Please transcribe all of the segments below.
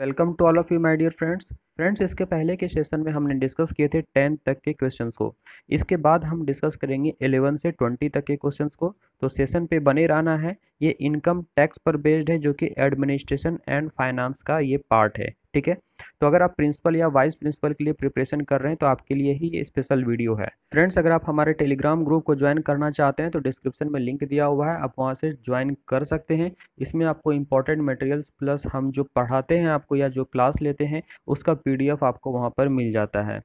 welcome to all of you my dear friends friends इसके पहले के सेशन में हमने डिस्कस किए थे टेंथ तक के क्वेश्चंस को इसके बाद हम डिस्कस करेंगे एलेवन से ट्वेंटी तक के क्वेश्चंस को तो सेशन पे बने रहना है ये इनकम टैक्स पर बेस्ड है जो कि एडमिनिस्ट्रेशन एंड फाइनेंस का ये पार्ट है ठीक है तो अगर आप प्रिंसिपल या वाइस प्रिंसिपल के लिए प्रिपरेशन कर रहे हैं तो आपके लिए ही ये स्पेशल वीडियो है फ्रेंड्स अगर आप हमारे टेलीग्राम ग्रुप को ज्वाइन करना चाहते हैं तो डिस्क्रिप्शन में लिंक दिया हुआ है आप वहाँ से ज्वाइन कर सकते हैं इसमें आपको इंपॉर्टेंट मटेरियल्स प्लस हम जो पढ़ाते हैं आपको या जो क्लास लेते हैं उसका पी आपको वहाँ पर मिल जाता है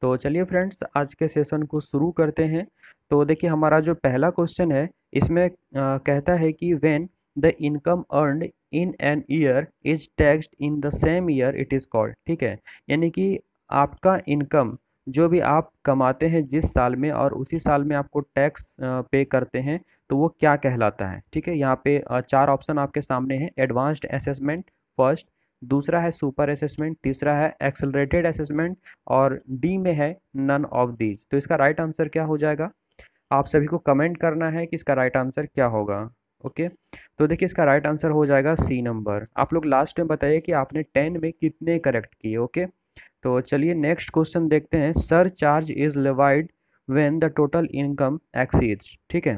तो चलिए फ्रेंड्स आज के सेशन को शुरू करते हैं तो देखिए हमारा जो पहला क्वेश्चन है इसमें आ, कहता है कि when the income earned in an year is taxed in the same year it is called ठीक है यानी कि आपका इनकम जो भी आप कमाते हैं जिस साल में और उसी साल में आपको टैक्स पे करते हैं तो वो क्या कहलाता है ठीक है यहाँ पे चार ऑप्शन आपके सामने हैं एडवांस्ड असेसमेंट फर्स्ट दूसरा है सुपर असेसमेंट तीसरा है एक्सेलरेटेड असेसमेंट और डी में है नन ऑफ दीज तो इसका राइट right आंसर क्या हो जाएगा आप सभी को कमेंट करना है कि इसका राइट right आंसर क्या होगा ओके तो देखिए इसका राइट आंसर हो जाएगा सी नंबर आप लोग लास्ट में बताइए कि आपने टेन में कितने करेक्ट किए ओके तो चलिए नेक्स्ट क्वेश्चन देखते हैं surcharge is levied when the total income exceed ठीक है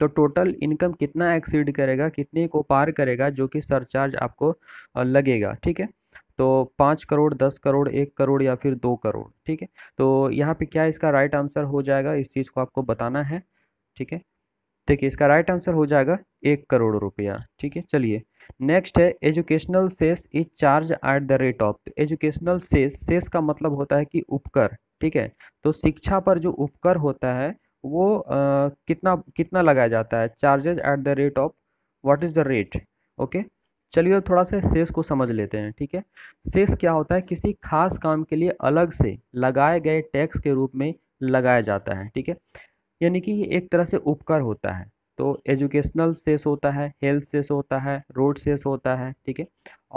तो टोटल इनकम कितना एक्सीड करेगा कितने को पार करेगा जो कि सर चार्ज आपको लगेगा ठीक है तो पाँच करोड़ दस करोड़ एक करोड़ या फिर दो करोड़ ठीक है तो यहाँ पे क्या इसका राइट आंसर हो जाएगा इस चीज़ को आपको बताना है ठीक है देखिए इसका राइट आंसर हो जाएगा एक करोड़ रुपया ठीक है चलिए नेक्स्ट है educational cess is charge at the rate of educational cess cess का मतलब होता है कि उपकर ठीक है तो शिक्षा पर जो उपकर होता है वो आ, कितना कितना लगाया जाता है charges at the rate of what is the rate okay चलिए अब थोड़ा सा से सेस को समझ लेते हैं ठीक है सेस क्या होता है किसी खास काम के लिए अलग से लगाए गए टैक्स के रूप में लगाया जाता है ठीक है यानी कि ये एक तरह से उपकर होता है तो एजुकेशनल सेस होता है हेल्थ सेस होता है रोड सेस होता है ठीक है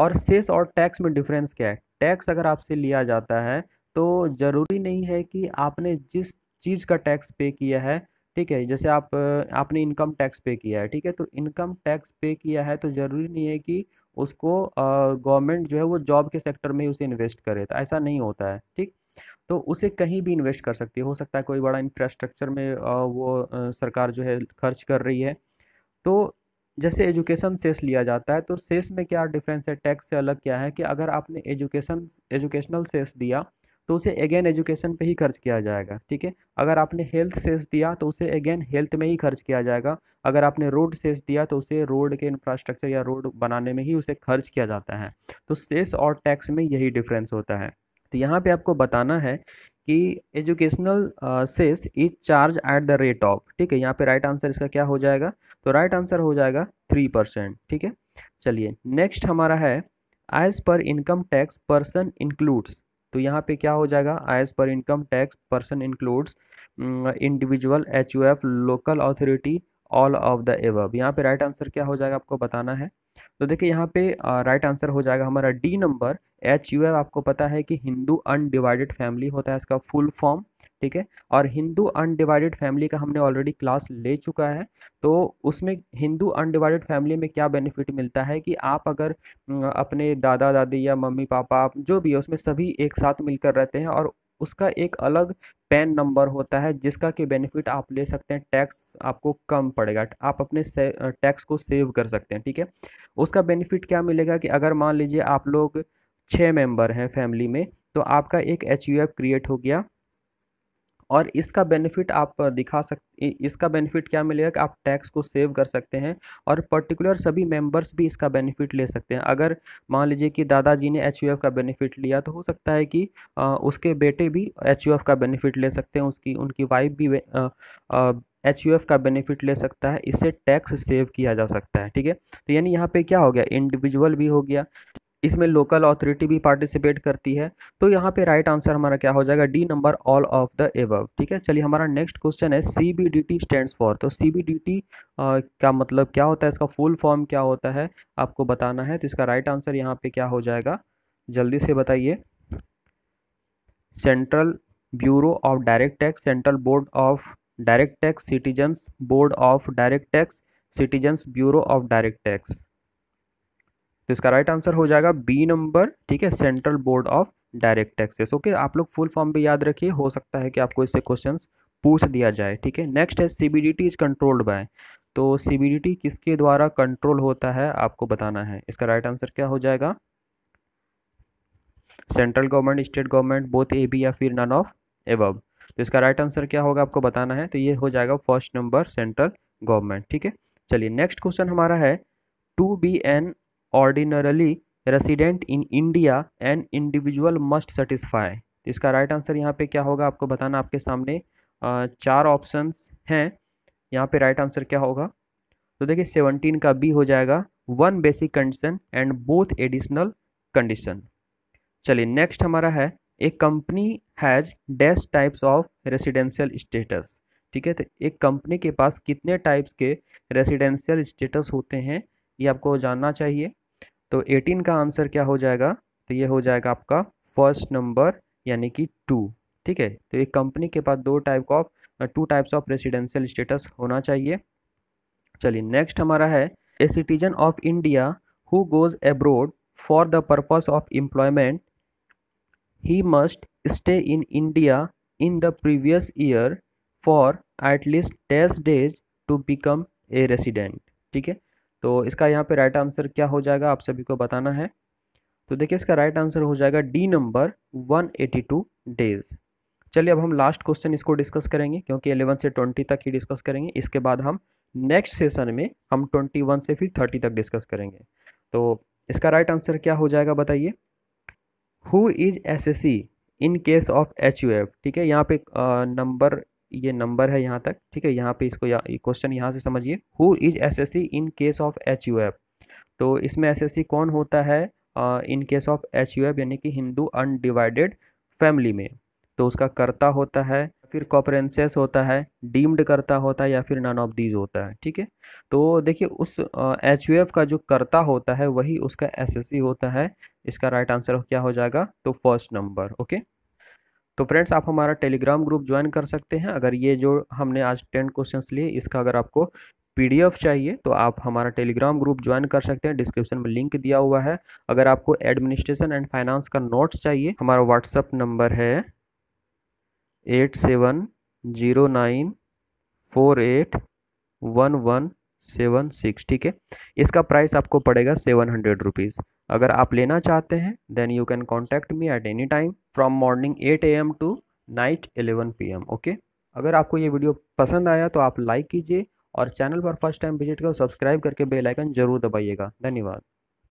और सेस और टैक्स में डिफरेंस क्या है टैक्स अगर आपसे लिया जाता है तो ज़रूरी नहीं है कि आपने जिस चीज़ का टैक्स पे किया है ठीक है जैसे आप आपने इनकम टैक्स पे किया है ठीक है तो इनकम टैक्स पे किया है तो ज़रूरी नहीं है कि उसको गवर्नमेंट जो है वो जॉब के सेक्टर में ही उसे इन्वेस्ट करे तो ऐसा नहीं होता है ठीक तो उसे कहीं भी इन्वेस्ट कर सकती है हो सकता है कोई बड़ा इंफ्रास्ट्रक्चर में वो सरकार जो है खर्च कर रही है तो जैसे एजुकेशन सेस लिया जाता है तो सेस में क्या डिफरेंस है टैक्स से अलग क्या है कि अगर आपने एजुकेशन एजुकेशनल सेस दिया तो उसे अगेन एजुकेशन पे ही खर्च किया जाएगा ठीक है अगर आपने हेल्थ सेस दिया तो उसे अगेन हेल्थ में ही खर्च किया जाएगा अगर आपने रोड सेस दिया तो उसे रोड के इंफ्रास्ट्रक्चर या रोड बनाने में ही उसे खर्च किया जाता है तो सेस और टैक्स में यही डिफरेंस होता है तो यहाँ पे आपको बताना है कि educational cess is charge at the rate of ठीक है यहाँ पे राइट right आंसर इसका क्या हो जाएगा तो राइट right आंसर हो जाएगा थ्री परसेंट ठीक है चलिए नेक्स्ट हमारा है as per income tax person includes तो यहाँ पे क्या हो जाएगा as per income tax person includes individual H U F local authority all of the above यहाँ पे राइट आंसर क्या हो जाएगा आपको बताना है तो देखिए यहाँ पे राइट आंसर हो जाएगा हमारा D number H U F आपको पता है कि हिंदू अनडिवाइडेड फैमिली होता है इसका फुल फॉर्म ठीक है और हिंदू अनडिवाइडेड फैमिली का हमने ऑलरेडी क्लास ले चुका है तो उसमें हिंदू अनडिवाइडेड फैमिली में क्या बेनिफिट मिलता है कि आप अगर अपने दादा दादी या मम्मी पापा जो भी है उसमें सभी एक साथ मिलकर रहते हैं और उसका एक अलग पैन नंबर होता है जिसका कि बेनिफिट आप ले सकते हैं टैक्स आपको कम पड़ेगा आप अपने से, टैक्स को सेव कर सकते हैं ठीक है उसका बेनिफिट क्या मिलेगा कि अगर मान लीजिए आप लोग छः मेंबर हैं फैमिली में तो आपका एक एच क्रिएट हो गया और इसका बेनिफिट आप दिखा सक इसका बेनिफिट क्या मिलेगा कि आप टैक्स को सेव कर सकते हैं और पर्टिकुलर सभी मेंबर्स भी इसका बेनिफिट ले सकते हैं अगर मान लीजिए कि दादाजी ने एच का बेनिफिट लिया तो हो सकता है कि उसके बेटे भी एच का बेनिफिट ले सकते हैं उसकी उनकी वाइफ भी एच का बेनिफिट ले सकता है इससे टैक्स सेव किया जा सकता है ठीक है तो यानी यहाँ पर क्या हो गया इंडिविजुअल भी हो गया इसमें लोकल अथॉरिटी भी पार्टिसिपेट करती है तो यहाँ पे राइट आंसर हमारा क्या हो जाएगा D number all of the above ठीक है चलिए हमारा नेक्स्ट क्वेश्चन है C B D T stand for तो सी बी डी टी का मतलब क्या होता है इसका फुल फॉर्म क्या होता है आपको बताना है तो इसका राइट आंसर यहाँ पे क्या हो जाएगा जल्दी से बताइए central bureau of direct tax central board of direct tax citizens board of direct tax citizens bureau of direct tax तो इसका राइट आंसर हो जाएगा बी नंबर ठीक है central board of direct taxes okay आप लोग फुल फॉर्म भी याद रखिए हो सकता है कि आपको इससे क्वेश्चन पूछ दिया जाए ठीक है नेक्स्ट है सी इज कंट्रोल्ड बाय तो सी किसके द्वारा कंट्रोल होता है आपको बताना है इसका राइट आंसर क्या हो जाएगा central government state government both A B या फिर नन ऑफ एवब तो इसका राइट आंसर क्या होगा आपको बताना है तो ये हो जाएगा फर्स्ट नंबर सेंट्रल गवर्नमेंट ठीक है चलिए नेक्स्ट क्वेश्चन हमारा है to be an ordinarily resident in India an individual must satisfy इसका राइट आंसर यहाँ पे क्या होगा आपको बताना आपके सामने चार ऑप्शंस हैं यहाँ पे राइट आंसर क्या होगा तो देखिए सेवनटीन का बी हो जाएगा one basic condition and both additional condition चलिए नेक्स्ट हमारा है a company has dash types of residential status ठीक है तो एक कंपनी के पास कितने टाइप्स के रेसिडेंशियल स्टेटस होते हैं ये आपको जानना चाहिए तो 18 का आंसर क्या हो जाएगा तो ये हो जाएगा आपका फर्स्ट नंबर यानी कि टू ठीक है तो एक कंपनी के पास दो type of two types of residential status होना चाहिए चलिए नेक्स्ट हमारा है a citizen of India who goes abroad for the purpose of employment he must stay in India in the previous year for at least test days to become a resident ठीक है तो इसका यहाँ पे राइट आंसर क्या हो जाएगा आप सभी को बताना है तो देखिए इसका राइट आंसर हो जाएगा डी नंबर 182 डेज चलिए अब हम लास्ट क्वेश्चन इसको डिस्कस करेंगे क्योंकि 11 से 20 तक ही डिस्कस करेंगे इसके बाद हम नेक्स्ट सेशन में हम 21 से फिर 30 तक डिस्कस करेंगे तो इसका राइट आंसर क्या हो जाएगा बताइए who is S in case of H ठीक है यहाँ पे नंबर ये नंबर है यहाँ तक ठीक है यहाँ पे इसको क्वेश्चन यहाँ से समझिए who is S S C in case of H U F तो इसमें एस एस सी कौन होता है in case of H U F यानी कि हिंदू अनडिवाइडेड फैमिली में तो उसका कर्ता होता है फिर कॉपरेंसेस होता है डीम्ड करता होता है या फिर नन ऑफ दीज होता है ठीक है तो देखिए उस एच यू एफ का जो करता होता है वही उसका एस एस सी होता है इसका राइट आंसर क्या हो जाएगा तो फर्स्ट नंबर ओके तो फ्रेंड्स आप हमारा टेलीग्राम ग्रुप ज्वाइन कर सकते हैं अगर ये जो हमने आज टेन क्वेश्चंस लिए इसका अगर आपको पीडीएफ चाहिए तो आप हमारा टेलीग्राम ग्रुप ज्वाइन कर सकते हैं डिस्क्रिप्शन में लिंक दिया हुआ है अगर आपको एडमिनिस्ट्रेशन एंड फाइनेंस का नोट्स चाहिए हमारा व्हाट्सअप नंबर है eight seven zero nine four eight one one seven six ठीक है इसका प्राइस आपको पड़ेगा सेवन हंड्रेड रुपीज़ अगर आप लेना चाहते हैं then you can contact me at any time from morning eight A M to night eleven P M okay अगर आपको ये वीडियो पसंद आया तो आप लाइक कीजिए और चैनल पर फर्स्ट टाइम विजिट कर सब्सक्राइब करके बेल आइकन जरूर दबाइएगा धन्यवाद